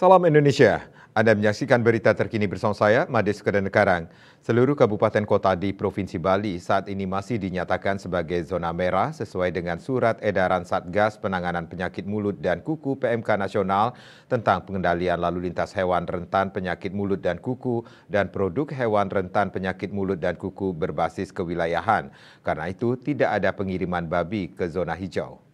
Salam Indonesia. Anda menyaksikan berita terkini bersama saya, Mades Kedenkarang. Seluruh kabupaten kota di Provinsi Bali saat ini masih dinyatakan sebagai zona merah sesuai dengan surat edaran Satgas Penanganan Penyakit Mulut dan Kuku PMK Nasional tentang pengendalian lalu lintas hewan rentan penyakit mulut dan kuku dan produk hewan rentan penyakit mulut dan kuku berbasis kewilayahan. Karena itu tidak ada pengiriman babi ke zona hijau.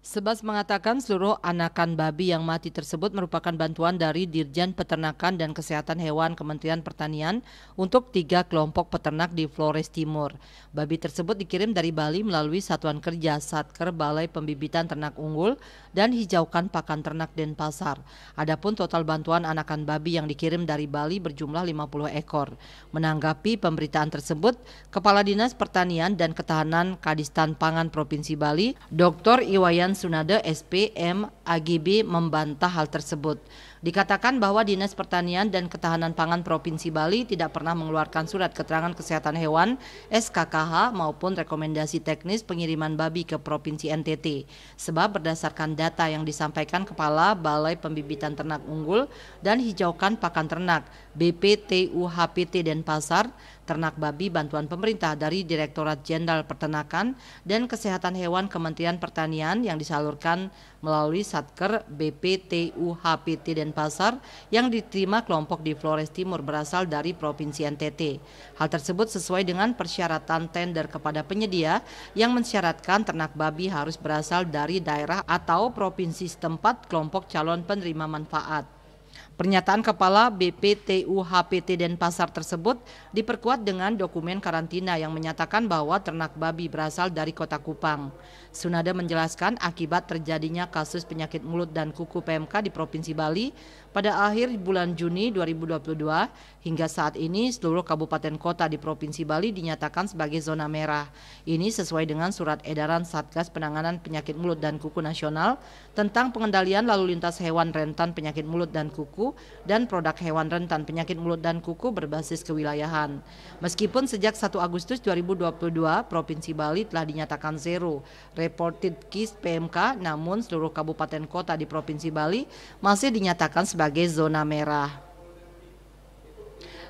Sebas mengatakan seluruh anakan babi yang mati tersebut merupakan bantuan dari Dirjen Peternakan dan Kesehatan Hewan Kementerian Pertanian untuk tiga kelompok peternak di Flores Timur. Babi tersebut dikirim dari Bali melalui Satuan Kerja Satker Balai Pembibitan Ternak Unggul dan Hijaukan Pakan Ternak Denpasar. Adapun total bantuan anakan babi yang dikirim dari Bali berjumlah 50 ekor. Menanggapi pemberitaan tersebut, Kepala Dinas Pertanian dan Ketahanan Kadistan Pangan Provinsi Bali, Dr. Iwayan dan Sunade SPM AGB membantah hal tersebut. Dikatakan bahwa Dinas Pertanian dan Ketahanan Pangan Provinsi Bali tidak pernah mengeluarkan surat keterangan kesehatan hewan SKKH maupun rekomendasi teknis pengiriman babi ke Provinsi NTT. Sebab berdasarkan data yang disampaikan Kepala Balai Pembibitan Ternak Unggul dan Hijaukan Pakan Ternak BPTUHPT Denpasar, ternak babi bantuan pemerintah dari Direktorat Jenderal Pertanakan dan Kesehatan Hewan Kementerian Pertanian yang disalurkan melalui Satker BPTU HPT Denpasar yang diterima kelompok di Flores Timur berasal dari Provinsi NTT. Hal tersebut sesuai dengan persyaratan tender kepada penyedia yang mensyaratkan ternak babi harus berasal dari daerah atau provinsi setempat kelompok calon penerima manfaat. Pernyataan Kepala BPTUHPT Tuhpt Denpasar tersebut diperkuat dengan dokumen karantina yang menyatakan bahwa ternak babi berasal dari kota Kupang. Sunada menjelaskan akibat terjadinya kasus penyakit mulut dan kuku PMK di Provinsi Bali, pada akhir bulan Juni 2022 hingga saat ini seluruh kabupaten kota di Provinsi Bali dinyatakan sebagai zona merah. Ini sesuai dengan surat edaran Satgas Penanganan Penyakit Mulut dan Kuku Nasional tentang pengendalian lalu lintas hewan rentan penyakit mulut dan kuku dan produk hewan rentan penyakit mulut dan kuku berbasis kewilayahan. Meskipun sejak 1 Agustus 2022 Provinsi Bali telah dinyatakan zero reported case PMK namun seluruh kabupaten kota di Provinsi Bali masih dinyatakan sebagai sebagai zona merah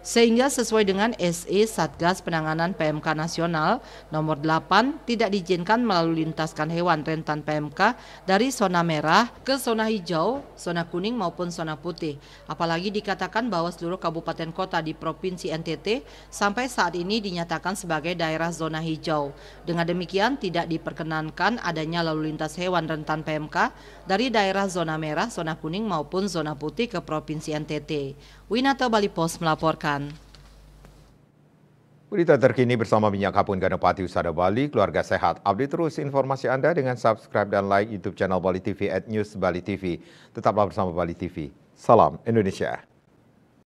sehingga sesuai dengan SE Satgas Penanganan PMK Nasional nomor 8 tidak diizinkan melalui lintaskan hewan rentan PMK dari zona merah ke zona hijau, zona kuning maupun zona putih. Apalagi dikatakan bahwa seluruh kabupaten kota di Provinsi NTT sampai saat ini dinyatakan sebagai daerah zona hijau. Dengan demikian tidak diperkenankan adanya lalu lintas hewan rentan PMK dari daerah zona merah, zona kuning maupun zona putih ke Provinsi NTT. Winata Bali Pos melaporkan dilakukan. Berita terkini bersama Minyak Kapun Ganopati Usada Bali, keluarga sehat. Update terus informasi Anda dengan subscribe dan like YouTube channel Bali TV at News Bali TV. Tetaplah bersama Bali TV. Salam Indonesia.